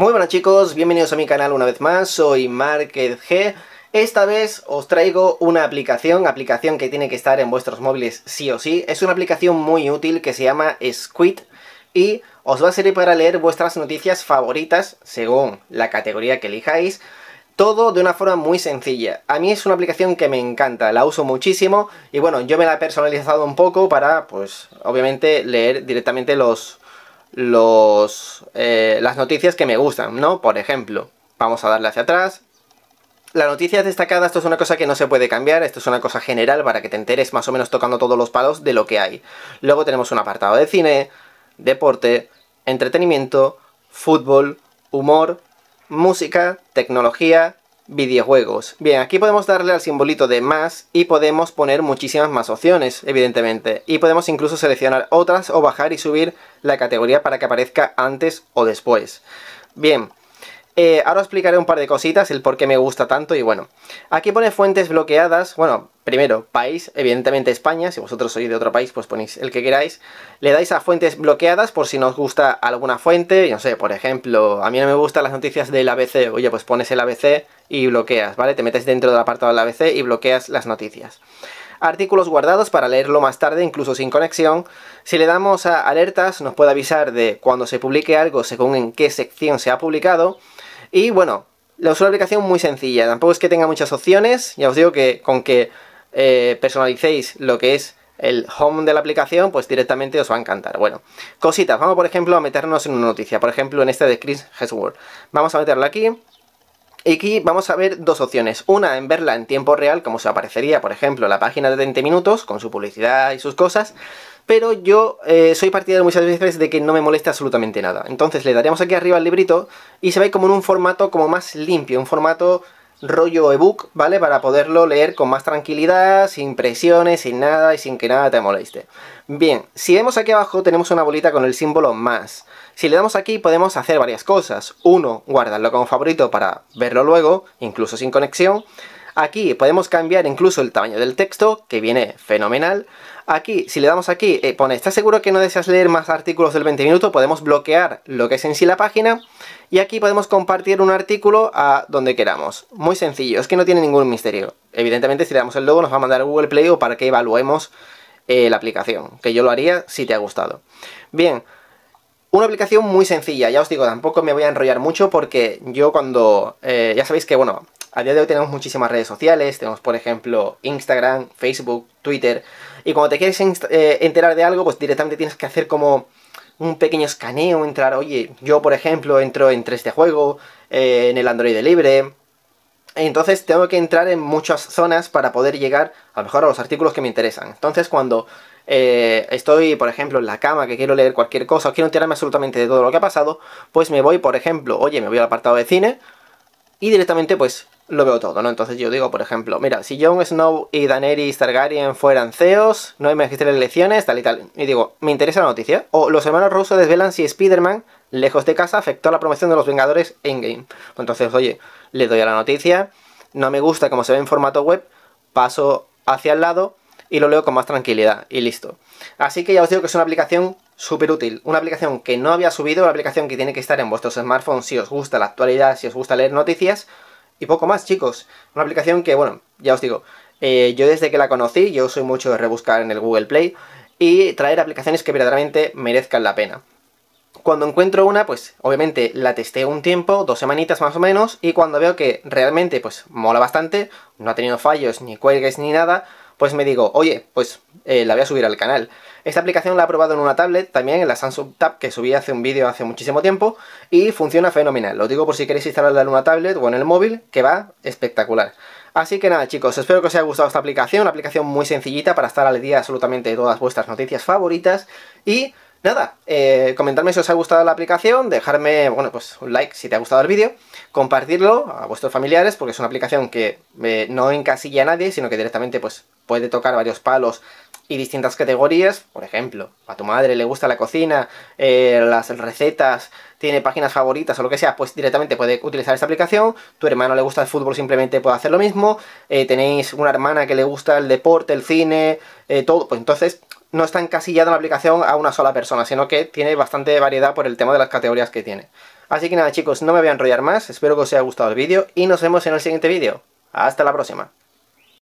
Muy buenas chicos, bienvenidos a mi canal una vez más, soy Market G. Esta vez os traigo una aplicación, aplicación que tiene que estar en vuestros móviles sí o sí. Es una aplicación muy útil que se llama Squid y os va a servir para leer vuestras noticias favoritas según la categoría que elijáis. Todo de una forma muy sencilla. A mí es una aplicación que me encanta, la uso muchísimo y bueno, yo me la he personalizado un poco para, pues, obviamente leer directamente los los, eh, las noticias que me gustan, ¿no? Por ejemplo, vamos a darle hacia atrás. la noticia destacada, esto es una cosa que no se puede cambiar, esto es una cosa general para que te enteres más o menos tocando todos los palos de lo que hay. Luego tenemos un apartado de cine, deporte, entretenimiento, fútbol, humor, música, tecnología, videojuegos. Bien, aquí podemos darle al simbolito de más y podemos poner muchísimas más opciones, evidentemente. Y podemos incluso seleccionar otras o bajar y subir la categoría para que aparezca antes o después. Bien, eh, ahora os explicaré un par de cositas, el por qué me gusta tanto y bueno. Aquí pone fuentes bloqueadas, bueno, primero, país, evidentemente España, si vosotros sois de otro país, pues ponéis el que queráis. Le dais a fuentes bloqueadas por si no os gusta alguna fuente, Yo no sé, por ejemplo, a mí no me gustan las noticias del ABC, oye, pues pones el ABC y bloqueas, ¿vale? Te metes dentro del apartado del ABC y bloqueas las noticias artículos guardados para leerlo más tarde, incluso sin conexión. Si le damos a alertas, nos puede avisar de cuando se publique algo según en qué sección se ha publicado. Y bueno, la uso aplicación muy sencilla, tampoco es que tenga muchas opciones, ya os digo que con que eh, personalicéis lo que es el home de la aplicación, pues directamente os va a encantar. Bueno, cositas, vamos por ejemplo a meternos en una noticia, por ejemplo en este de Chris Hesworth Vamos a meterla aquí, y aquí vamos a ver dos opciones. Una en verla en tiempo real, como se aparecería, por ejemplo, la página de 20 minutos, con su publicidad y sus cosas. Pero yo eh, soy partidario muchas veces de que no me moleste absolutamente nada. Entonces le daríamos aquí arriba al librito y se ve como en un formato como más limpio, un formato rollo ebook, ¿vale? Para poderlo leer con más tranquilidad, sin presiones, sin nada y sin que nada te moleste. Bien, si vemos aquí abajo tenemos una bolita con el símbolo más. Si le damos aquí podemos hacer varias cosas. Uno, guardarlo como favorito para verlo luego, incluso sin conexión. Aquí podemos cambiar incluso el tamaño del texto, que viene fenomenal. Aquí, si le damos aquí, eh, pone ¿Estás seguro que no deseas leer más artículos del 20 minutos? Podemos bloquear lo que es en sí la página. Y aquí podemos compartir un artículo a donde queramos. Muy sencillo, es que no tiene ningún misterio. Evidentemente, si le damos el logo, nos va a mandar a Google Play o para que evaluemos eh, la aplicación. Que yo lo haría si te ha gustado. Bien. Una aplicación muy sencilla, ya os digo, tampoco me voy a enrollar mucho porque yo cuando... Eh, ya sabéis que, bueno, a día de hoy tenemos muchísimas redes sociales, tenemos por ejemplo Instagram, Facebook, Twitter, y cuando te quieres eh, enterar de algo, pues directamente tienes que hacer como un pequeño escaneo, entrar, oye, yo por ejemplo entro entre este juego, eh, en el Android libre, entonces tengo que entrar en muchas zonas para poder llegar a lo mejor a los artículos que me interesan. Entonces cuando eh, estoy, por ejemplo, en la cama, que quiero leer cualquier cosa, quiero enterarme absolutamente de todo lo que ha pasado, pues me voy, por ejemplo, oye, me voy al apartado de cine y directamente pues lo veo todo, ¿no? Entonces yo digo, por ejemplo, mira, si Jon Snow y Daenerys Targaryen fueran CEOs, no hay de elecciones, tal y tal. Y digo, ¿me interesa la noticia? O los hermanos rusos desvelan si Spider-Man lejos de casa afectó a la promoción de los Vengadores Endgame. Entonces, oye, le doy a la noticia, no me gusta como se ve en formato web, paso hacia el lado y lo leo con más tranquilidad y listo. Así que ya os digo que es una aplicación súper útil, una aplicación que no había subido, una aplicación que tiene que estar en vuestros smartphones si os gusta la actualidad, si os gusta leer noticias y poco más, chicos. Una aplicación que, bueno, ya os digo, eh, yo desde que la conocí, yo soy mucho de rebuscar en el Google Play y traer aplicaciones que verdaderamente merezcan la pena. Cuando encuentro una, pues obviamente la testé un tiempo, dos semanitas más o menos, y cuando veo que realmente pues mola bastante, no ha tenido fallos, ni cuelgues, ni nada, pues me digo, oye, pues eh, la voy a subir al canal. Esta aplicación la he probado en una tablet, también en la Samsung Tab, que subí hace un vídeo hace muchísimo tiempo, y funciona fenomenal. Lo digo por si queréis instalarla en una tablet o en el móvil, que va espectacular. Así que nada chicos, espero que os haya gustado esta aplicación, una aplicación muy sencillita para estar al día absolutamente de todas vuestras noticias favoritas, y Nada, eh, comentarme si os ha gustado la aplicación, dejarme, bueno, pues un like si te ha gustado el vídeo, compartirlo a vuestros familiares, porque es una aplicación que eh, no encasilla a nadie, sino que directamente pues puede tocar varios palos y distintas categorías, por ejemplo, a tu madre le gusta la cocina, eh, las recetas, tiene páginas favoritas o lo que sea, pues directamente puede utilizar esta aplicación, tu hermano le gusta el fútbol, simplemente puede hacer lo mismo, eh, tenéis una hermana que le gusta el deporte, el cine, todo, pues entonces no está encasillada la aplicación a una sola persona, sino que tiene bastante variedad por el tema de las categorías que tiene. Así que nada chicos, no me voy a enrollar más, espero que os haya gustado el vídeo y nos vemos en el siguiente vídeo. ¡Hasta la próxima!